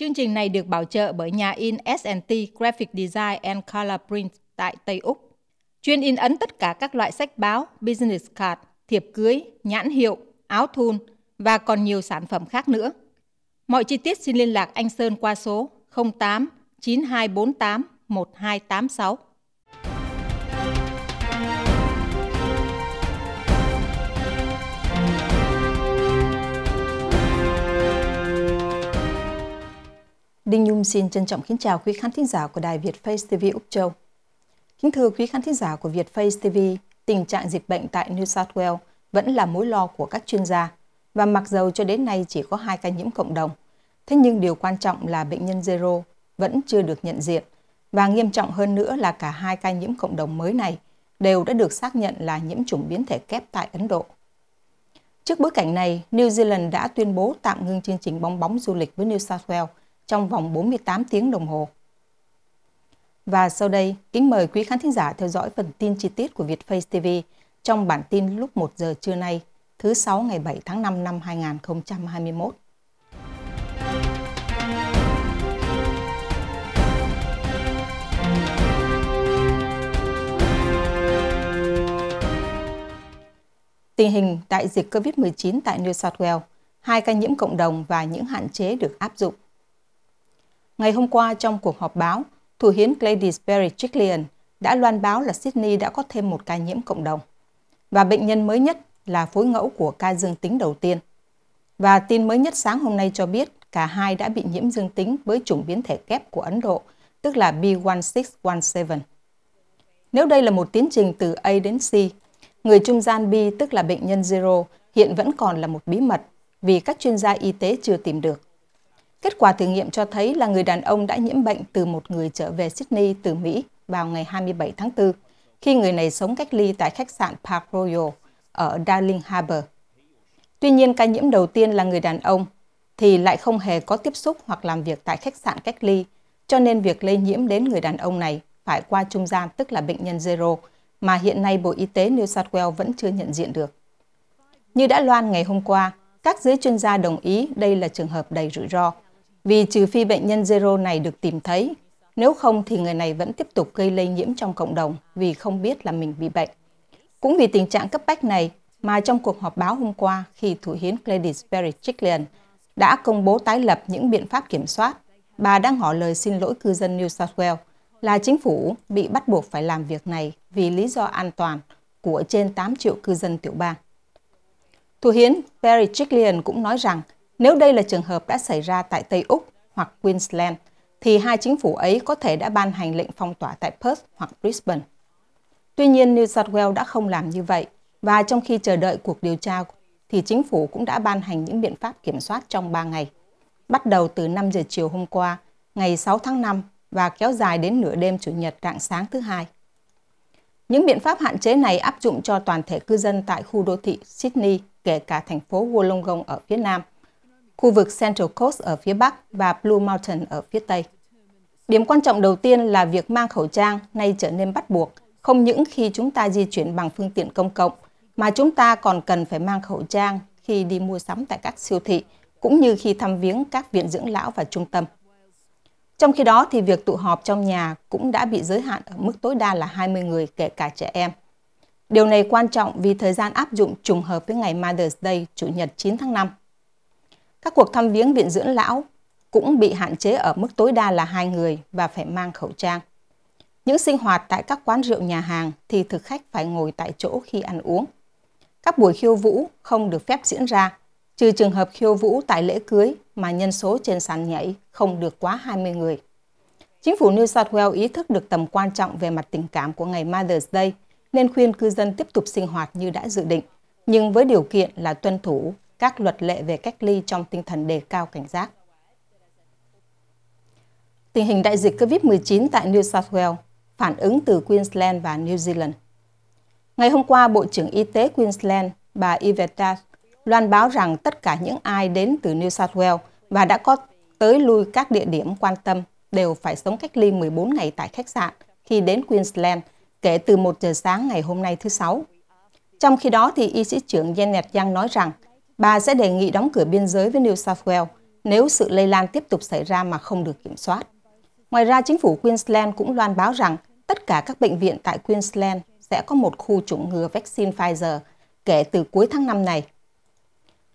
Chương trình này được bảo trợ bởi nhà in S&T Graphic Design and Color Print tại Tây Úc. Chuyên in ấn tất cả các loại sách báo, business card, thiệp cưới, nhãn hiệu, áo thun và còn nhiều sản phẩm khác nữa. Mọi chi tiết xin liên lạc anh Sơn qua số 08 9248 1286. Đinh Nhung xin trân trọng kính chào quý khán thính giả của đài Việt Face TV Úc Châu. Kính thưa quý khán thính giả của Việt Face TV, tình trạng dịch bệnh tại New South Wales vẫn là mối lo của các chuyên gia và mặc dầu cho đến nay chỉ có 2 ca nhiễm cộng đồng. Thế nhưng điều quan trọng là bệnh nhân zero vẫn chưa được nhận diện và nghiêm trọng hơn nữa là cả hai ca nhiễm cộng đồng mới này đều đã được xác nhận là nhiễm chủng biến thể kép tại Ấn Độ. Trước bối cảnh này, New Zealand đã tuyên bố tạm ngưng chương trình bóng bóng du lịch với New South Wales trong vòng 48 tiếng đồng hồ. Và sau đây, kính mời quý khán thính giả theo dõi phần tin chi tiết của Vietface TV trong bản tin lúc 1 giờ trưa nay, thứ 6 ngày 7 tháng 5 năm 2021. Tình hình đại dịch COVID-19 tại New South Wales, hai ca nhiễm cộng đồng và những hạn chế được áp dụng – Ngày hôm qua trong cuộc họp báo, Thủ hiến Gladys Berry Chiklian đã loan báo là Sydney đã có thêm một ca nhiễm cộng đồng. Và bệnh nhân mới nhất là phối ngẫu của ca dương tính đầu tiên. Và tin mới nhất sáng hôm nay cho biết cả hai đã bị nhiễm dương tính với chủng biến thể kép của Ấn Độ, tức là B1617. Nếu đây là một tiến trình từ A đến C, người trung gian B tức là bệnh nhân Zero hiện vẫn còn là một bí mật vì các chuyên gia y tế chưa tìm được. Kết quả thử nghiệm cho thấy là người đàn ông đã nhiễm bệnh từ một người trở về Sydney từ Mỹ vào ngày 27 tháng 4, khi người này sống cách ly tại khách sạn Park Royal ở Darling Harbour. Tuy nhiên, ca nhiễm đầu tiên là người đàn ông, thì lại không hề có tiếp xúc hoặc làm việc tại khách sạn cách ly, cho nên việc lây nhiễm đến người đàn ông này phải qua trung gian tức là bệnh nhân zero, mà hiện nay Bộ Y tế New South Wales vẫn chưa nhận diện được. Như đã loan ngày hôm qua, các giới chuyên gia đồng ý đây là trường hợp đầy rủi ro, vì trừ phi bệnh nhân zero này được tìm thấy, nếu không thì người này vẫn tiếp tục gây lây nhiễm trong cộng đồng vì không biết là mình bị bệnh. Cũng vì tình trạng cấp bách này mà trong cuộc họp báo hôm qua khi Thủ hiến Gladys Berejiklian đã công bố tái lập những biện pháp kiểm soát, bà đang ngỏ lời xin lỗi cư dân New South Wales là chính phủ bị bắt buộc phải làm việc này vì lý do an toàn của trên 8 triệu cư dân tiểu bang. Thủ hiến Berejiklian cũng nói rằng nếu đây là trường hợp đã xảy ra tại Tây Úc hoặc Queensland, thì hai chính phủ ấy có thể đã ban hành lệnh phong tỏa tại Perth hoặc Brisbane. Tuy nhiên, New South Wales đã không làm như vậy, và trong khi chờ đợi cuộc điều tra, thì chính phủ cũng đã ban hành những biện pháp kiểm soát trong 3 ngày, bắt đầu từ 5 giờ chiều hôm qua, ngày 6 tháng 5 và kéo dài đến nửa đêm Chủ nhật rạng sáng thứ hai. Những biện pháp hạn chế này áp dụng cho toàn thể cư dân tại khu đô thị Sydney, kể cả thành phố Wollongong ở phía Nam, khu vực Central Coast ở phía Bắc và Blue Mountain ở phía Tây. Điểm quan trọng đầu tiên là việc mang khẩu trang nay trở nên bắt buộc, không những khi chúng ta di chuyển bằng phương tiện công cộng, mà chúng ta còn cần phải mang khẩu trang khi đi mua sắm tại các siêu thị, cũng như khi thăm viếng các viện dưỡng lão và trung tâm. Trong khi đó thì việc tụ họp trong nhà cũng đã bị giới hạn ở mức tối đa là 20 người kể cả trẻ em. Điều này quan trọng vì thời gian áp dụng trùng hợp với ngày Mother's Day, Chủ nhật 9 tháng 5. Các cuộc thăm viếng viện dưỡng lão cũng bị hạn chế ở mức tối đa là hai người và phải mang khẩu trang. Những sinh hoạt tại các quán rượu nhà hàng thì thực khách phải ngồi tại chỗ khi ăn uống. Các buổi khiêu vũ không được phép diễn ra, trừ trường hợp khiêu vũ tại lễ cưới mà nhân số trên sàn nhảy không được quá 20 người. Chính phủ New South Wales ý thức được tầm quan trọng về mặt tình cảm của ngày Mother's Day nên khuyên cư dân tiếp tục sinh hoạt như đã dự định, nhưng với điều kiện là tuân thủ các luật lệ về cách ly trong tinh thần đề cao cảnh giác. Tình hình đại dịch COVID-19 tại New South Wales, phản ứng từ Queensland và New Zealand. Ngày hôm qua, Bộ trưởng Y tế Queensland, bà Yvette loan báo rằng tất cả những ai đến từ New South Wales và đã có tới lui các địa điểm quan tâm đều phải sống cách ly 14 ngày tại khách sạn khi đến Queensland kể từ 1 giờ sáng ngày hôm nay thứ Sáu. Trong khi đó, thì y sĩ trưởng Janet Yang nói rằng bà sẽ đề nghị đóng cửa biên giới với New South Wales nếu sự lây lan tiếp tục xảy ra mà không được kiểm soát. Ngoài ra, chính phủ Queensland cũng loan báo rằng tất cả các bệnh viện tại Queensland sẽ có một khu chủng ngừa vaccine Pfizer kể từ cuối tháng 5 này.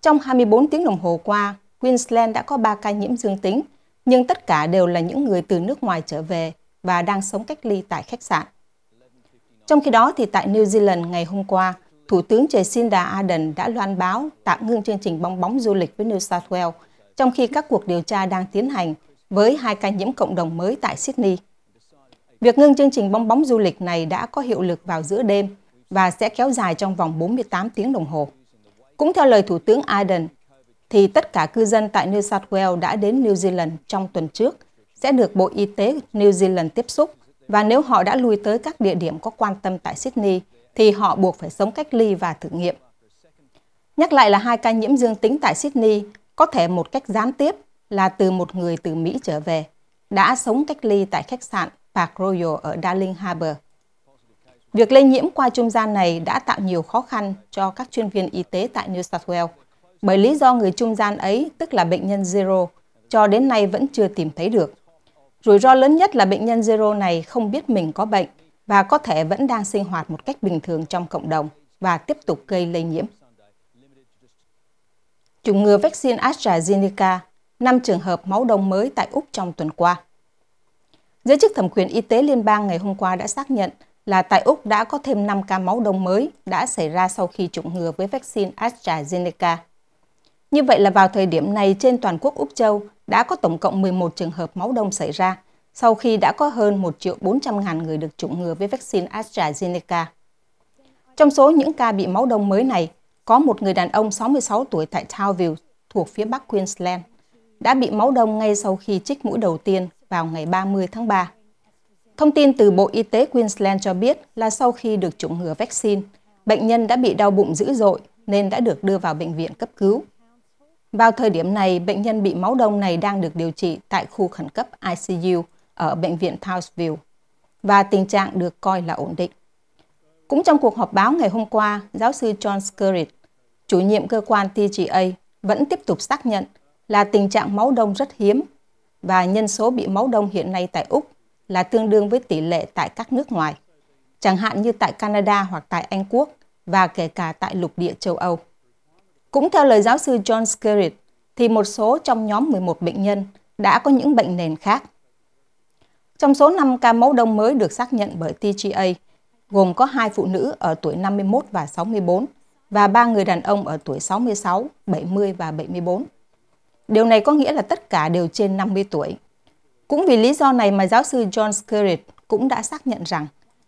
Trong 24 tiếng đồng hồ qua, Queensland đã có 3 ca nhiễm dương tính, nhưng tất cả đều là những người từ nước ngoài trở về và đang sống cách ly tại khách sạn. Trong khi đó thì tại New Zealand ngày hôm qua, Thủ tướng Jacinda Ardern đã loan báo tạm ngưng chương trình bong bóng du lịch với New South Wales, trong khi các cuộc điều tra đang tiến hành với hai ca nhiễm cộng đồng mới tại Sydney. Việc ngưng chương trình bong bóng du lịch này đã có hiệu lực vào giữa đêm và sẽ kéo dài trong vòng 48 tiếng đồng hồ. Cũng theo lời Thủ tướng Ardern, thì tất cả cư dân tại New South Wales đã đến New Zealand trong tuần trước sẽ được Bộ Y tế New Zealand tiếp xúc và nếu họ đã lui tới các địa điểm có quan tâm tại Sydney – thì họ buộc phải sống cách ly và thử nghiệm. Nhắc lại là hai ca nhiễm dương tính tại Sydney có thể một cách gián tiếp là từ một người từ Mỹ trở về, đã sống cách ly tại khách sạn Park Royal ở Darling Harbour. Việc lây nhiễm qua trung gian này đã tạo nhiều khó khăn cho các chuyên viên y tế tại New South Wales, bởi lý do người trung gian ấy, tức là bệnh nhân Zero, cho đến nay vẫn chưa tìm thấy được. Rủi ro lớn nhất là bệnh nhân Zero này không biết mình có bệnh và có thể vẫn đang sinh hoạt một cách bình thường trong cộng đồng và tiếp tục gây lây nhiễm. Chủng ngừa vaccine AstraZeneca, 5 trường hợp máu đông mới tại Úc trong tuần qua. Giới chức thẩm quyền y tế liên bang ngày hôm qua đã xác nhận là tại Úc đã có thêm 5 ca máu đông mới đã xảy ra sau khi chủng ngừa với vaccine AstraZeneca. Như vậy là vào thời điểm này trên toàn quốc Úc Châu đã có tổng cộng 11 trường hợp máu đông xảy ra, sau khi đã có hơn 1 triệu 400 ngàn người được chủng ngừa với vaccine AstraZeneca. Trong số những ca bị máu đông mới này, có một người đàn ông 66 tuổi tại Townville thuộc phía bắc Queensland đã bị máu đông ngay sau khi trích mũi đầu tiên vào ngày 30 tháng 3. Thông tin từ Bộ Y tế Queensland cho biết là sau khi được chủng ngừa vaccine, bệnh nhân đã bị đau bụng dữ dội nên đã được đưa vào bệnh viện cấp cứu. Vào thời điểm này, bệnh nhân bị máu đông này đang được điều trị tại khu khẩn cấp ICU – ở bệnh viện Townsville và tình trạng được coi là ổn định. Cũng trong cuộc họp báo ngày hôm qua, giáo sư John Skurridge, chủ nhiệm cơ quan TGA, vẫn tiếp tục xác nhận là tình trạng máu đông rất hiếm và nhân số bị máu đông hiện nay tại Úc là tương đương với tỷ lệ tại các nước ngoài, chẳng hạn như tại Canada hoặc tại Anh Quốc và kể cả tại lục địa châu Âu. Cũng theo lời giáo sư John Skerritt, thì một số trong nhóm 11 bệnh nhân đã có những bệnh nền khác trong số 5 ca mẫu đông mới được xác nhận bởi TGA, gồm có hai phụ nữ ở tuổi 51 và 64 và ba người đàn ông ở tuổi 66, 70 và 74. Điều này có nghĩa là tất cả đều trên 50 tuổi. Cũng vì lý do này mà giáo sư John Skerritt cũng đã xác nhận rằng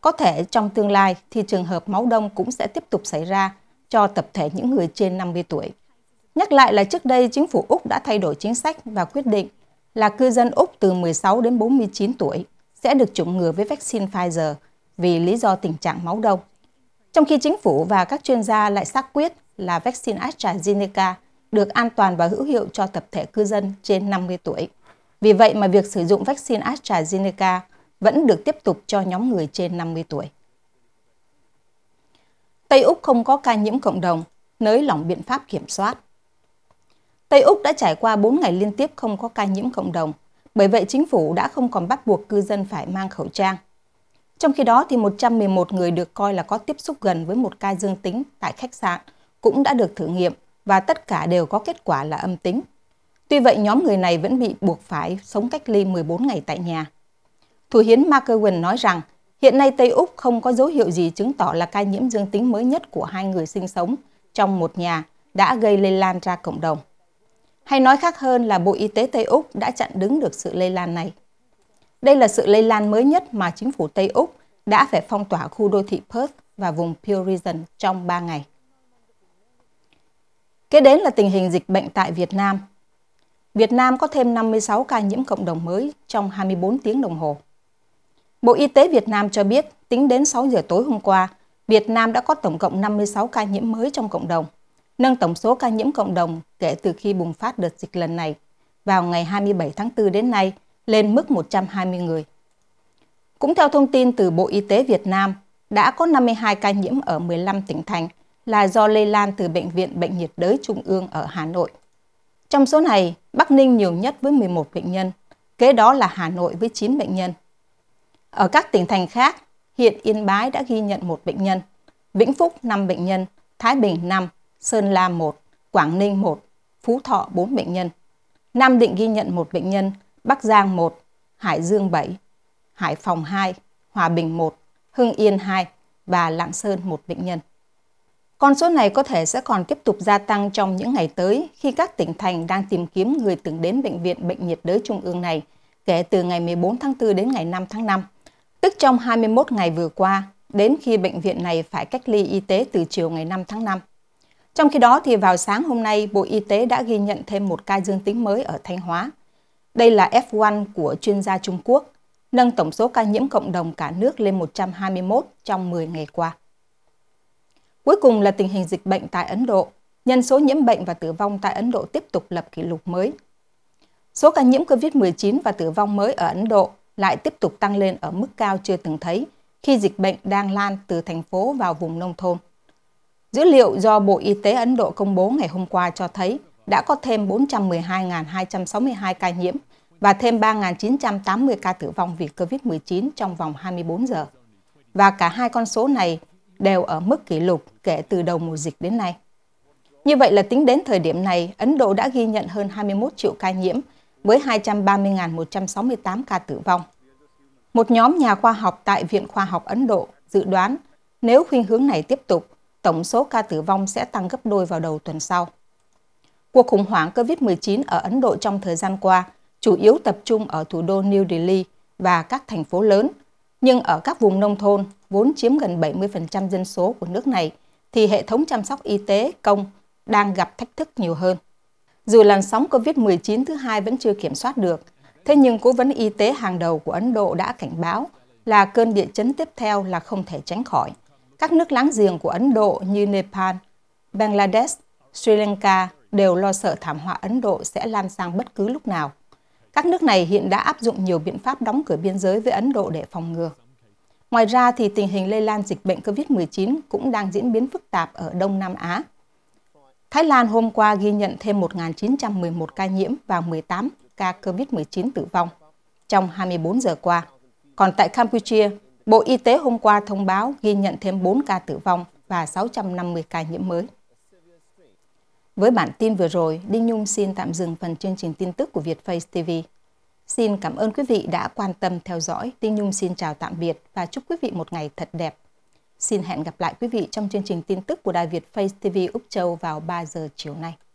có thể trong tương lai thì trường hợp máu đông cũng sẽ tiếp tục xảy ra cho tập thể những người trên 50 tuổi. Nhắc lại là trước đây chính phủ Úc đã thay đổi chính sách và quyết định là cư dân Úc từ 16 đến 49 tuổi sẽ được chủng ngừa với vaccine Pfizer vì lý do tình trạng máu đông. Trong khi chính phủ và các chuyên gia lại xác quyết là vaccine AstraZeneca được an toàn và hữu hiệu cho tập thể cư dân trên 50 tuổi. Vì vậy mà việc sử dụng vaccine AstraZeneca vẫn được tiếp tục cho nhóm người trên 50 tuổi. Tây Úc không có ca nhiễm cộng đồng, nới lỏng biện pháp kiểm soát. Tây Úc đã trải qua 4 ngày liên tiếp không có ca nhiễm cộng đồng, bởi vậy chính phủ đã không còn bắt buộc cư dân phải mang khẩu trang. Trong khi đó, thì 111 người được coi là có tiếp xúc gần với một ca dương tính tại khách sạn cũng đã được thử nghiệm và tất cả đều có kết quả là âm tính. Tuy vậy, nhóm người này vẫn bị buộc phải sống cách ly 14 ngày tại nhà. Thủ hiến Mark Irwin nói rằng, hiện nay Tây Úc không có dấu hiệu gì chứng tỏ là ca nhiễm dương tính mới nhất của hai người sinh sống trong một nhà đã gây lây lan ra cộng đồng. Hay nói khác hơn là Bộ Y tế Tây Úc đã chặn đứng được sự lây lan này. Đây là sự lây lan mới nhất mà chính phủ Tây Úc đã phải phong tỏa khu đô thị Perth và vùng Pure trong 3 ngày. Kế đến là tình hình dịch bệnh tại Việt Nam. Việt Nam có thêm 56 ca nhiễm cộng đồng mới trong 24 tiếng đồng hồ. Bộ Y tế Việt Nam cho biết, tính đến 6 giờ tối hôm qua, Việt Nam đã có tổng cộng 56 ca nhiễm mới trong cộng đồng – nâng tổng số ca nhiễm cộng đồng kể từ khi bùng phát đợt dịch lần này vào ngày 27 tháng 4 đến nay lên mức 120 người. Cũng theo thông tin từ Bộ Y tế Việt Nam, đã có 52 ca nhiễm ở 15 tỉnh thành là do lây lan từ Bệnh viện Bệnh nhiệt đới Trung ương ở Hà Nội. Trong số này, Bắc Ninh nhiều nhất với 11 bệnh nhân, kế đó là Hà Nội với 9 bệnh nhân. Ở các tỉnh thành khác, hiện Yên Bái đã ghi nhận một bệnh nhân, Vĩnh Phúc 5 bệnh nhân, Thái Bình 5, Sơn La 1, Quảng Ninh 1, Phú Thọ 4 bệnh nhân. Nam Định ghi nhận 1 bệnh nhân, Bắc Giang 1, Hải Dương 7, Hải Phòng 2, Hòa Bình 1, Hưng Yên 2 và Lạng Sơn 1 bệnh nhân. Con số này có thể sẽ còn tiếp tục gia tăng trong những ngày tới khi các tỉnh thành đang tìm kiếm người từng đến Bệnh viện Bệnh nhiệt đới Trung ương này kể từ ngày 14 tháng 4 đến ngày 5 tháng 5, tức trong 21 ngày vừa qua, đến khi bệnh viện này phải cách ly y tế từ chiều ngày 5 tháng 5. Trong khi đó, thì vào sáng hôm nay, Bộ Y tế đã ghi nhận thêm một ca dương tính mới ở Thanh Hóa. Đây là F1 của chuyên gia Trung Quốc, nâng tổng số ca nhiễm cộng đồng cả nước lên 121 trong 10 ngày qua. Cuối cùng là tình hình dịch bệnh tại Ấn Độ. Nhân số nhiễm bệnh và tử vong tại Ấn Độ tiếp tục lập kỷ lục mới. Số ca nhiễm COVID-19 và tử vong mới ở Ấn Độ lại tiếp tục tăng lên ở mức cao chưa từng thấy khi dịch bệnh đang lan từ thành phố vào vùng nông thôn. Dữ liệu do Bộ Y tế Ấn Độ công bố ngày hôm qua cho thấy đã có thêm 412.262 ca nhiễm và thêm 3.980 ca tử vong vì COVID-19 trong vòng 24 giờ. Và cả hai con số này đều ở mức kỷ lục kể từ đầu mùa dịch đến nay. Như vậy là tính đến thời điểm này, Ấn Độ đã ghi nhận hơn 21 triệu ca nhiễm với 230.168 ca tử vong. Một nhóm nhà khoa học tại Viện Khoa học Ấn Độ dự đoán nếu khuynh hướng này tiếp tục, tổng số ca tử vong sẽ tăng gấp đôi vào đầu tuần sau. Cuộc khủng hoảng COVID-19 ở Ấn Độ trong thời gian qua chủ yếu tập trung ở thủ đô New Delhi và các thành phố lớn, nhưng ở các vùng nông thôn vốn chiếm gần 70% dân số của nước này thì hệ thống chăm sóc y tế công đang gặp thách thức nhiều hơn. Dù làn sóng COVID-19 thứ hai vẫn chưa kiểm soát được, thế nhưng Cố vấn Y tế hàng đầu của Ấn Độ đã cảnh báo là cơn địa chấn tiếp theo là không thể tránh khỏi. Các nước láng giềng của Ấn Độ như Nepal, Bangladesh, Sri Lanka đều lo sợ thảm họa Ấn Độ sẽ lan sang bất cứ lúc nào. Các nước này hiện đã áp dụng nhiều biện pháp đóng cửa biên giới với Ấn Độ để phòng ngừa. Ngoài ra thì tình hình lây lan dịch bệnh COVID-19 cũng đang diễn biến phức tạp ở Đông Nam Á. Thái Lan hôm qua ghi nhận thêm 1.911 ca nhiễm và 18 ca COVID-19 tử vong trong 24 giờ qua. Còn tại Campuchia, Bộ Y tế hôm qua thông báo ghi nhận thêm 4 ca tử vong và 650 ca nhiễm mới. Với bản tin vừa rồi, Đinh Nhung xin tạm dừng phần chương trình tin tức của Vietface TV. Xin cảm ơn quý vị đã quan tâm theo dõi. Đinh Nhung xin chào tạm biệt và chúc quý vị một ngày thật đẹp. Xin hẹn gặp lại quý vị trong chương trình tin tức của Đài Việt Face TV Úc Châu vào 3 giờ chiều nay.